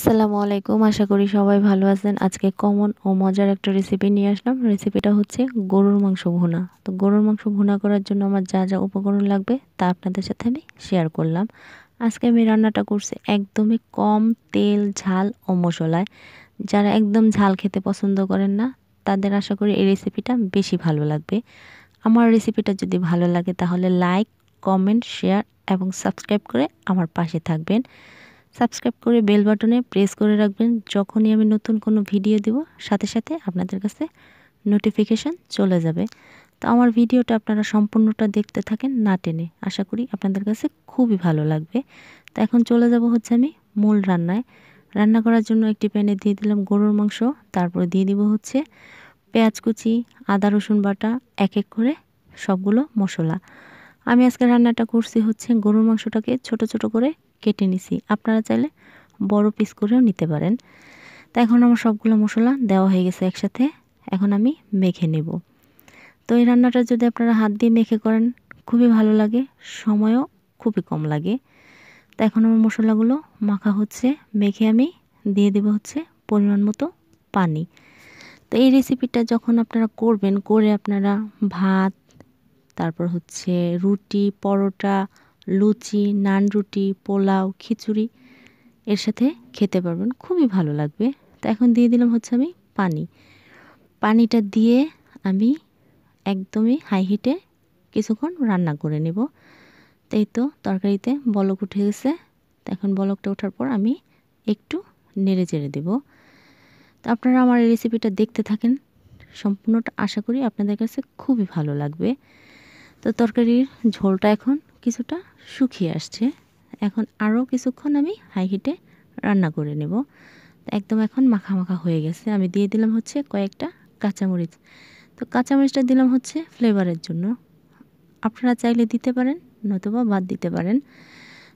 আসসালামু আলাইকুম আশা করি সবাই ভালো আছেন আজকে কমন ও মজার একটা রেসিপি নিয়ে আসলাম রেসিপিটা হচ্ছে গরুর মাংস ভুনা তো গরুর মাংস ভুনা করার জন্য আমার যা যা উপকরণ লাগবে তা আপনাদের সাথে আমি শেয়ার করলাম আজকে আমি রান্নাটা করছি একদমই কম তেল ঝাল ও মশলায় যারা একদম ঝাল খেতে পছন্দ করেন না তাদের আশা করি এই রেসিপিটা বেশি ভালো লাগবে আমার রেসিপিটা যদি ভালো লাগে তাহলে লাইক কমেন্ট শেয়ার এবং সাবস্ক্রাইব করে আমার পাশে থাকবেন সাবস্ক্রাইব করে বেল বাটনে প্রেস করে রাখবেন যখনই আমি নতুন কোনো ভিডিও দেব সাথে সাথে আপনাদের কাছে নোটিফিকেশান চলে যাবে তো আমার ভিডিওটা আপনারা সম্পূর্ণটা দেখতে থাকেন না টেনে আশা করি আপনাদের কাছে খুবই ভালো লাগবে তো এখন চলে যাব হচ্ছে আমি মূল রান্নায় রান্না করার জন্য একটি প্যানে দিয়ে দিলাম গরুর মাংস তারপর দিয়ে দিব হচ্ছে পেঁয়াজ কুচি আদা রসুন বাটা এক এক করে সবগুলো মশলা আমি আজকে রান্নাটা করছি হচ্ছে গরুর মাংসটাকে ছোট ছোট করে কেটে নিছি আপনারা চাইলে বড় পিস করেও নিতে পারেন তা এখন আমার সবগুলো মশলা দেওয়া হয়ে গেছে একসাথে এখন আমি মেখে নেব তো এই রান্নাটা যদি আপনারা হাত দিয়ে মেখে করেন খুবই ভালো লাগে সময়ও খুবই কম লাগে তো এখন আমার মশলাগুলো মাখা হচ্ছে মেখে আমি দিয়ে দেব হচ্ছে পরিমাণ মতো পানি তো এই রেসিপিটা যখন আপনারা করবেন করে আপনারা ভাত তারপর হচ্ছে রুটি পরোটা লুচি নানরুটি পোলাও খিচুড়ি এর সাথে খেতে পারবেন খুবই ভালো লাগবে তো এখন দিয়ে দিলাম হচ্ছে আমি পানি পানিটা দিয়ে আমি একদমই হাই হিটে কিছুক্ষণ রান্না করে নেব তাই তো তরকারিতে বলক উঠে গেছে এখন বলকটা ওঠার পর আমি একটু নেড়ে চেড়ে দেব তো আপনারা আমার এই রেসিপিটা দেখতে থাকেন সম্পূর্ণটা আশা করি আপনাদের কাছে খুবই ভালো লাগবে তো তরকারির ঝোলটা এখন কিছুটা শুকিয়ে আসছে এখন আরও কিছুক্ষণ আমি হাই হিটে রান্না করে নেব একদম এখন মাখা মাখা হয়ে গেছে আমি দিয়ে দিলাম হচ্ছে কয়েকটা কাঁচামরিচ তো কাঁচামরিচটা দিলাম হচ্ছে ফ্লেভারের জন্য আপনারা চাইলে দিতে পারেন নতুবা বাদ দিতে পারেন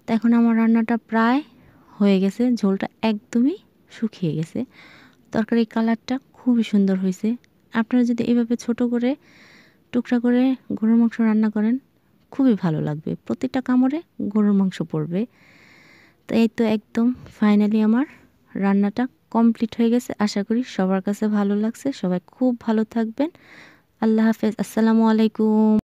তো এখন আমার রান্নাটা প্রায় হয়ে গেছে ঝোলটা একদমই শুকিয়ে গেছে তরকারির কালারটা খুবই সুন্দর হয়েছে আপনারা যদি এভাবে ছোট করে টুকরা করে গরুর মাংস রান্না করেন খুবই ভালো লাগবে প্রতিটা কামড়ে গরুর মাংস পড়বে তো এই তো একদম ফাইনালি আমার রান্নাটা কমপ্লিট হয়ে গেছে আশা করি সবার কাছে ভালো লাগছে সবাই খুব ভালো থাকবেন আল্লাহ হাফেজ আসসালামু আলাইকুম